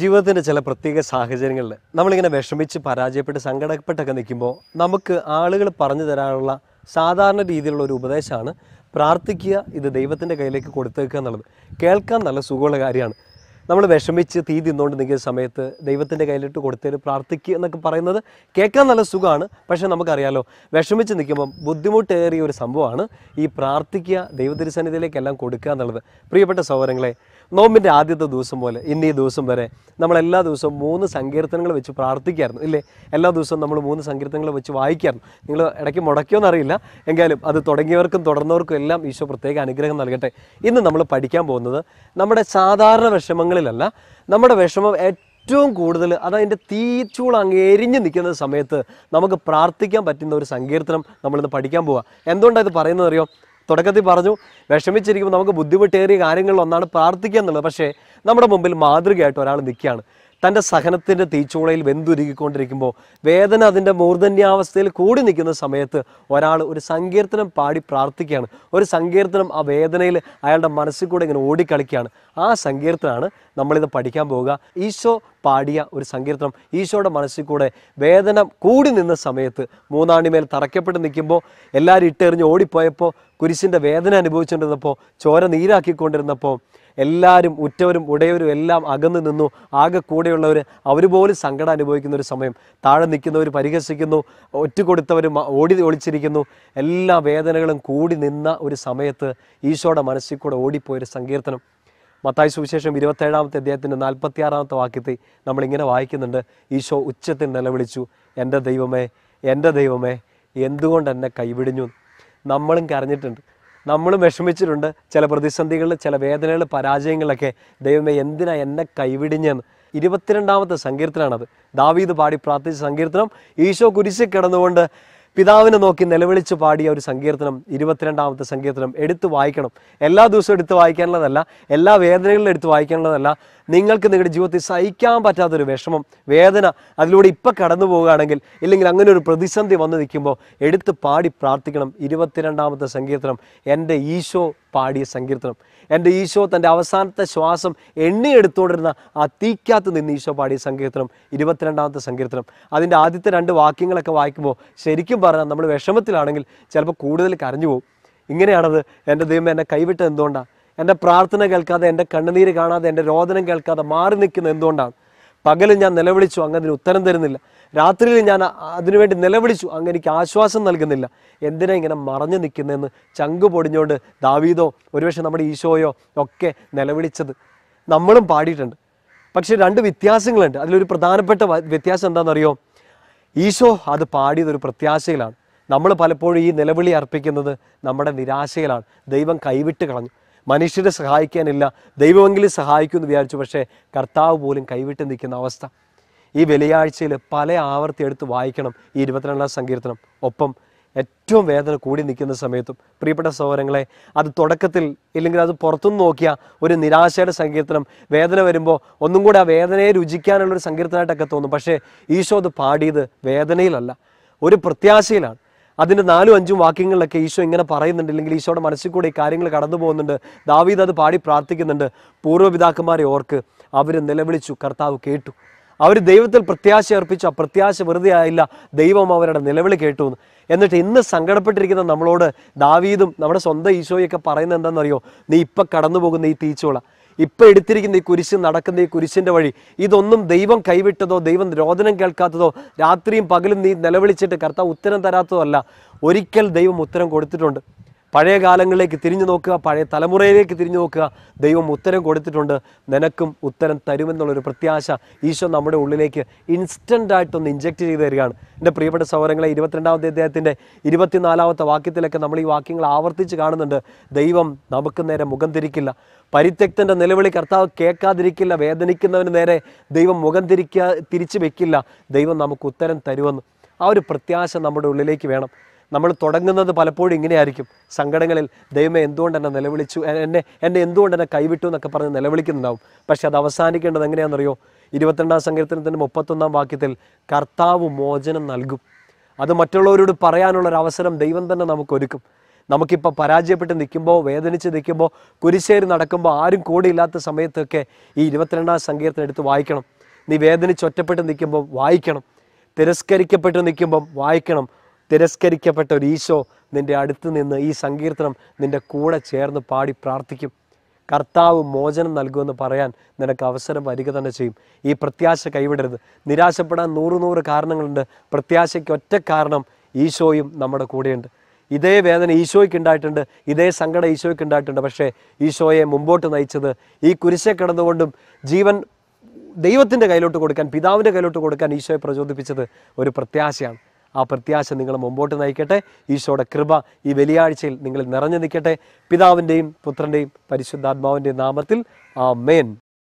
ജീവിതത്തിൻ്റെ ചില പ്രത്യേക സാഹചര്യങ്ങളിൽ നമ്മളിങ്ങനെ വിഷമിച്ച് പരാജയപ്പെട്ട് സങ്കടപ്പെട്ടൊക്കെ നിൽക്കുമ്പോൾ നമുക്ക് ആളുകൾ പറഞ്ഞു തരാനുള്ള സാധാരണ രീതിയിലുള്ള ഒരു ഉപദേശമാണ് പ്രാർത്ഥിക്കുക ഇത് ദൈവത്തിൻ്റെ കയ്യിലേക്ക് കൊടുത്തേക്കുക എന്നുള്ളത് കേൾക്കാൻ നല്ല സുഖമുള്ള കാര്യമാണ് നമ്മൾ വിഷമിച്ച് തീ തിന്നുകൊണ്ട് നിൽക്കുന്ന സമയത്ത് ദൈവത്തിൻ്റെ കയ്യിലിട്ട് കൊടുത്തേര് പ്രാർത്ഥിക്കുക എന്നൊക്കെ പറയുന്നത് കേൾക്കാൻ നല്ല സുഖമാണ് പക്ഷേ നമുക്കറിയാലോ വിഷമിച്ച് നിൽക്കുമ്പം ബുദ്ധിമുട്ടേറിയ ഒരു സംഭവമാണ് ഈ പ്രാർത്ഥിക്കുക ദൈവതിരുസന്നിധിയിലേക്കെല്ലാം കൊടുക്കുക എന്നുള്ളത് പ്രിയപ്പെട്ട സൗകര്യങ്ങളെ നോമ്പിൻ്റെ ആദ്യത്തെ ദിവസം പോലെ ഇന്ന് ഈ ദിവസം വരെ നമ്മൾ എല്ലാ ദിവസവും മൂന്ന് സങ്കീർത്തനങ്ങൾ വെച്ച് പ്രാർത്ഥിക്കായിരുന്നു ഇല്ലേ എല്ലാ ദിവസവും നമ്മൾ മൂന്ന് സങ്കീർത്തനങ്ങൾ വെച്ച് വായിക്കായിരുന്നു നിങ്ങൾ ഇടയ്ക്ക് മുടക്കിയോ എന്നറിയില്ല എങ്കിലും അത് തുടങ്ങിയവർക്കും തുടർന്നവർക്കും എല്ലാം ഈശോ പ്രത്യേക അനുഗ്രഹം നൽകട്ടെ ഇന്ന് നമ്മൾ പഠിക്കാൻ പോകുന്നത് നമ്മുടെ സാധാരണ വിഷമങ്ങൾ സമയങ്ങളിലല്ല നമ്മുടെ വിഷമം ഏറ്റവും കൂടുതൽ അതതിൻ്റെ തീച്ചൂള അങ്ങ് എരിഞ്ഞു നിൽക്കുന്ന സമയത്ത് നമുക്ക് പ്രാർത്ഥിക്കാൻ പറ്റുന്ന ഒരു സങ്കീർത്തനം നമ്മളിന്ന് പഠിക്കാൻ പോവുക എന്തുകൊണ്ടാണ് ഇത് പറയുന്നത് അറിയോ തുടക്കത്തിൽ പറഞ്ഞു വിഷമിച്ചിരിക്കുമ്പോൾ നമുക്ക് ബുദ്ധിമുട്ടേറിയ കാര്യങ്ങളിൽ ഒന്നാണ് പ്രാർത്ഥിക്കുക എന്നുള്ളത് പക്ഷേ നമ്മുടെ മുമ്പിൽ മാതൃകയായിട്ട് ഒരാൾ നിൽക്കുകയാണ് തൻ്റെ സഹനത്തിൻ്റെ തീച്ചൂളയിൽ വെന്തുരുകിക്കൊണ്ടിരിക്കുമ്പോൾ വേദന അതിൻ്റെ മൂർധന്യാവസ്ഥയിൽ കൂടി നിൽക്കുന്ന സമയത്ത് ഒരാൾ ഒരു സങ്കീർത്തനം പാടി പ്രാർത്ഥിക്കുകയാണ് ഒരു സങ്കീർത്തനം ആ വേദനയിൽ അയാളുടെ മനസ്സിൽ കൂടെ ഇങ്ങനെ ഓടിക്കളിക്കുകയാണ് ആ സങ്കീർത്തനാണ് നമ്മളിത് പഠിക്കാൻ പോവുക ഈശോ പാടിയ ഒരു സങ്കീർത്തനം ഈശോയുടെ മനസ്സിൽ കൂടെ വേദന കൂടി നിന്ന സമയത്ത് മൂന്നാണിമേൽ തറയ്ക്കപ്പെട്ട് നിൽക്കുമ്പോൾ എല്ലാവരും ഇട്ടെറിഞ്ഞ് ഓടിപ്പോയപ്പോൾ കുരിശിൻ്റെ വേദന അനുഭവിച്ചുകൊണ്ടിരുന്നപ്പോൾ ചോര നീരാക്കിക്കൊണ്ടിരുന്നപ്പോൾ എല്ലാവരും ഉറ്റവരും ഉടയവരും എല്ലാം അകന്നു നിന്നു ആകെ കൂടെയുള്ളവർ അവർ പോലും സങ്കടം അനുഭവിക്കുന്ന ഒരു സമയം താഴെ നിൽക്കുന്നവർ പരിഹസിക്കുന്നു ഒറ്റ കൊടുത്തവർ ഓടി ഒളിച്ചിരിക്കുന്നു എല്ലാ വേദനകളും കൂടി നിന്ന ഒരു സമയത്ത് ഈശോയുടെ മനസ്സിൽ കൂടെ ഓടിപ്പോയൊരു സങ്കീർത്തനം മത്തായ സുവിശേഷം ഇരുപത്തേഴാമത്തെ അദ്ദേഹത്തിൻ്റെ നാൽപ്പത്തിയാറാമത്തെ വാക്യത്തിൽ നമ്മളിങ്ങനെ വായിക്കുന്നുണ്ട് ഈശോ ഉച്ചത്തിൽ നിലവിളിച്ചു എൻ്റെ ദൈവമേ എൻ്റെ ദൈവമേ എന്തുകൊണ്ട് എന്നെ കൈവിടിഞ്ഞു നമ്മളും കരഞ്ഞിട്ടുണ്ട് നമ്മൾ വിഷമിച്ചിട്ടുണ്ട് ചില പ്രതിസന്ധികളിൽ ചില വേദനകൾ പരാജയങ്ങളൊക്കെ ദൈവമേ എന്തിനാ എന്നെ കൈവിടിഞ്ഞെന്ന് ഇരുപത്തിരണ്ടാമത്തെ സങ്കീർത്തനാണത് ദാവീദ് പാടി പ്രാർത്ഥിച്ച സങ്കീർത്തനം ഈശോ കുരിശി കിടന്നുകൊണ്ട് പിതാവിനെ നോക്കി നിലവിളിച്ച് പാടിയ ഒരു സങ്കീർത്തനം ഇരുപത്തിരണ്ടാമത്തെ സങ്കീർത്തനം എടുത്ത് വായിക്കണം എല്ലാ ദിവസവും എടുത്ത് വായിക്കാനുള്ളതല്ല എല്ലാ വേദനകളിലും എടുത്ത് വായിക്കാനുള്ളതല്ല നിങ്ങൾക്ക് നിങ്ങളുടെ ജീവിതത്തിൽ സഹിക്കാൻ പറ്റാത്തൊരു വിഷമം വേദന അതിലൂടെ ഇപ്പം കടന്നു പോവുകയാണെങ്കിൽ ഇല്ലെങ്കിൽ അങ്ങനെ ഒരു പ്രതിസന്ധി വന്നു നിൽക്കുമ്പോൾ എടുത്ത് പാടി പ്രാർത്ഥിക്കണം ഇരുപത്തിരണ്ടാമത്തെ സങ്കീർത്തനം എൻ്റെ ഈശോ പാടിയ സങ്കീർത്തനം എൻ്റെ ഈശോ തൻ്റെ അവസാനത്തെ ശ്വാസം എണ്ണിയെടുത്തുകൊണ്ടിരുന്ന ആ തീക്കകത്ത് നിന്ന് ഈശോ പാടിയ സങ്കീർത്തനം ഇരുപത്തിരണ്ടാമത്തെ സങ്കീർത്തനം അതിൻ്റെ ആദ്യത്തെ രണ്ട് വാക്യങ്ങളൊക്കെ വായിക്കുമ്പോൾ ശരിക്കും പറഞ്ഞാൽ നമ്മൾ വിഷമത്തിലാണെങ്കിൽ ചിലപ്പോൾ കൂടുതൽ കരഞ്ഞു പോകും ഇങ്ങനെയാണത് എൻ്റെ ദൈവം എന്നെ കൈവിട്ടത് എന്തുകൊണ്ടാണ് എൻ്റെ പ്രാർത്ഥന കേൾക്കാതെ എൻ്റെ കണ്ണുനീര് കാണാതെ എൻ്റെ രോദനം കേൾക്കാതെ മാറി നിൽക്കുന്നത് എന്തുകൊണ്ടാണ് പകലും ഞാൻ നിലവിളിച്ചു അങ്ങ് അതിന് ഉത്തരം തരുന്നില്ല രാത്രിയിൽ ഞാൻ അതിനുവേണ്ടി നിലവിളിച്ചു അങ്ങ് എനിക്ക് ആശ്വാസം നൽകുന്നില്ല എന്തിനാ ഇങ്ങനെ മറഞ്ഞു നിൽക്കുന്നതെന്ന് ചങ്ക് പൊടിഞ്ഞുകൊണ്ട് ദാവീദോ ഒരുപക്ഷെ നമ്മുടെ ഈശോയോ ഒക്കെ നിലവിളിച്ചത് നമ്മളും പാടിയിട്ടുണ്ട് പക്ഷേ രണ്ട് വ്യത്യാസങ്ങളുണ്ട് അതിലൊരു പ്രധാനപ്പെട്ട വ്യത്യാസം എന്താണെന്നറിയോ ഈശോ അത് പാടിയതൊരു ഒരു പ്രത്യാശയിലാണ് നമ്മൾ പലപ്പോഴും ഈ നിലവിളി അർപ്പിക്കുന്നത് നമ്മുടെ നിരാശയിലാണ് ദൈവം കൈവിട്ട് കളഞ്ഞു മനുഷ്യരെ സഹായിക്കാനില്ല ദൈവമെങ്കിലും സഹായിക്കുമെന്ന് വിചാരിച്ചു പക്ഷേ കർത്താവ് പോലും കൈവിട്ട് നിൽക്കുന്ന അവസ്ഥ ഈ വെള്ളിയാഴ്ചയിൽ പല ആവർത്തി എടുത്ത് വായിക്കണം ഈ ഇരുപത്തിരണ്ടാം സങ്കീർത്തനം ഒപ്പം ഏറ്റവും വേദന കൂടി നിൽക്കുന്ന സമയത്തും പ്രിയപ്പെട്ട സഹോദരങ്ങളെ അത് തുടക്കത്തിൽ ഇല്ലെങ്കിൽ അത് പുറത്തുനിന്ന് നോക്കിയ ഒരു നിരാശയുടെ സങ്കീർത്തനം വേദന വരുമ്പോൾ ഒന്നും കൂടി ആ വേദനയെ രുചിക്കാനുള്ളൊരു സങ്കീർത്തനമായിട്ടൊക്കെ തോന്നും പക്ഷേ ഈശോ അത് പാടിയത് വേദനയിലല്ല ഒരു പ്രത്യാശയിലാണ് അതിൻ്റെ നാലും അഞ്ചും വാക്യങ്ങളിലൊക്കെ ഈശോ ഇങ്ങനെ പറയുന്നുണ്ടില്ലെങ്കിൽ ഈശോയുടെ മനസ്സിൽ കൂടെ ഈ കാര്യങ്ങൾ കടന്നു പോകുന്നുണ്ട് ദാവീദ് അത് പാടി പ്രാർത്ഥിക്കുന്നുണ്ട് പൂർവ്വപിതാക്കന്മാരെ ഓർക്ക് അവർ നിലവിളിച്ചു കർത്താവ് കേട്ടു അവർ ദൈവത്തിൽ പ്രത്യാശ അർപ്പിച്ചു ആ പ്രത്യാശ വെറുതെ ആയില്ല ദൈവം അവരുടെ നിലവിളി കേട്ടു എന്നിട്ട് ഇന്ന് സങ്കടപ്പെട്ടിരിക്കുന്ന നമ്മളോട് ദാവീദും നമ്മുടെ സ്വന്തം ഈശോയൊക്കെ പറയുന്നത് എന്താണെന്നറിയോ നീ ഇപ്പം കടന്നു പോകുന്ന ഈ തീച്ചോള ഇപ്പോൾ എടുത്തിരിക്കുന്ന ഈ കുരിശ് നടക്കുന്ന ഈ കുരിശിന്റെ വഴി ഇതൊന്നും ദൈവം കൈവിട്ടതോ ദൈവം രോദനം കേൾക്കാത്തതോ രാത്രിയും പകലും നീ നിലവിളിച്ചിട്ട് കർത്താവ് ഉത്തരം തരാത്തതോ അല്ല ഒരിക്കൽ ദൈവം ഉത്തരം കൊടുത്തിട്ടുണ്ട് പഴയ കാലങ്ങളിലേക്ക് തിരിഞ്ഞു നോക്കുക പഴയ തലമുറയിലേക്ക് തിരിഞ്ഞു നോക്കുക ദൈവം ഉത്തരം കൊടുത്തിട്ടുണ്ട് നിനക്കും ഉത്തരം തരുമെന്നുള്ളൊരു പ്രത്യാശ ഈശോ നമ്മുടെ ഉള്ളിലേക്ക് ഇൻസ്റ്റൻ്റായിട്ടൊന്ന് ഇഞ്ചെക്റ്റ് ചെയ്ത് തരികയാണ് എൻ്റെ പ്രിയപ്പെട്ട സൗകര്യങ്ങളെ ഇരുപത്തിരണ്ടാമത്തെ അദ്ദേഹത്തിൻ്റെ ഇരുപത്തിനാലാമത്തെ വാക്യത്തിലൊക്കെ നമ്മൾ ഈ വാക്യങ്ങൾ ആവർത്തിച്ച് കാണുന്നുണ്ട് ദൈവം നമുക്ക് നേരെ മുഖം തിരിക്കില്ല പരിത്യക്തൻ്റെ നിലവിളി കർത്താവ് കേൾക്കാതിരിക്കില്ല വേദനിക്കുന്നവന് നേരെ ദൈവം മുഖം തിരിക്കാ തിരിച്ചു വെക്കില്ല ദൈവം നമുക്ക് ഉത്തരം തരുമെന്ന് ആ ഒരു പ്രത്യാശ നമ്മുടെ ഉള്ളിലേക്ക് വേണം നമ്മൾ തുടങ്ങുന്നത് പലപ്പോഴും ഇങ്ങനെയായിരിക്കും സങ്കടങ്ങളിൽ ദൈവമേ എന്തുകൊണ്ട് എന്നെ നിലവിളിച്ചു എന്നെ എന്നെ എന്തുകൊണ്ട് എന്നെ കൈവിട്ടു എന്നൊക്കെ പറഞ്ഞ് നിലവിളിക്കുന്നുണ്ടാവും പക്ഷെ അത് അവസാനിക്കേണ്ടത് എങ്ങനെയാണെന്നറിയോ ഇരുപത്തിരണ്ടാം സങ്കീർത്തനത്തിൻ്റെ മുപ്പത്തൊന്നാം വാക്യത്തിൽ കർത്താവ് മോചനം നൽകും അത് മറ്റുള്ളവരോട് പറയാനുള്ള ഒരു അവസരം ദൈവം തന്നെ നമുക്ക് ഒരുക്കും നമുക്കിപ്പോൾ പരാജയപ്പെട്ട് നിൽക്കുമ്പോൾ വേദനിച്ച് നിൽക്കുമ്പോൾ കുരിശേരി നടക്കുമ്പോൾ ആരും ഇല്ലാത്ത സമയത്തൊക്കെ ഈ ഇരുപത്തിരണ്ടാം സങ്കീർത്തനം എടുത്ത് വായിക്കണം നീ വേദനിച്ച് ഒറ്റപ്പെട്ട് നിൽക്കുമ്പോൾ വായിക്കണം തിരസ്കരിക്കപ്പെട്ട് നിൽക്കുമ്പം വായിക്കണം തിരസ്കരിക്കപ്പെട്ട ഒരു ഈശോ നിൻ്റെ അടുത്ത് നിന്ന് ഈ സങ്കീർത്തനം നിൻ്റെ കൂടെ ചേർന്ന് പാടി പ്രാർത്ഥിക്കും കർത്താവ് മോചനം നൽകുമെന്ന് പറയാൻ നിനക്ക് അവസരം വരിക തന്നെ ചെയ്യും ഈ പ്രത്യാശ കൈവിടരുത് നിരാശപ്പെടാൻ നൂറ് നൂറ് കാരണങ്ങളുണ്ട് പ്രത്യാശയ്ക്ക് ഒറ്റ കാരണം ഈശോയും നമ്മുടെ കൂടെയുണ്ട് ഇതേ വേദന ഈശോയ്ക്ക് ഉണ്ടായിട്ടുണ്ട് ഇതേ സങ്കടം ഈശോയ്ക്ക് ഉണ്ടായിട്ടുണ്ട് പക്ഷേ ഈശോയെ മുമ്പോട്ട് നയിച്ചത് ഈ കുരിശെ കിടന്നുകൊണ്ടും ജീവൻ ദൈവത്തിൻ്റെ കയ്യിലോട്ട് കൊടുക്കാൻ പിതാവിൻ്റെ കയ്യിലോട്ട് കൊടുക്കാൻ ഈശോയെ പ്രചോദിപ്പിച്ചത് ഒരു പ്രത്യാശയാണ് ആ പ്രത്യാശ നിങ്ങളെ മുമ്പോട്ട് നയിക്കട്ടെ ഈശോയുടെ കൃപ ഈ വെള്ളിയാഴ്ചയിൽ നിങ്ങൾ നിറഞ്ഞു നിൽക്കട്ടെ പിതാവിൻ്റെയും പുത്രൻ്റെയും പരിശുദ്ധാത്മാവിൻ്റെയും നാമത്തിൽ ആ മേൻ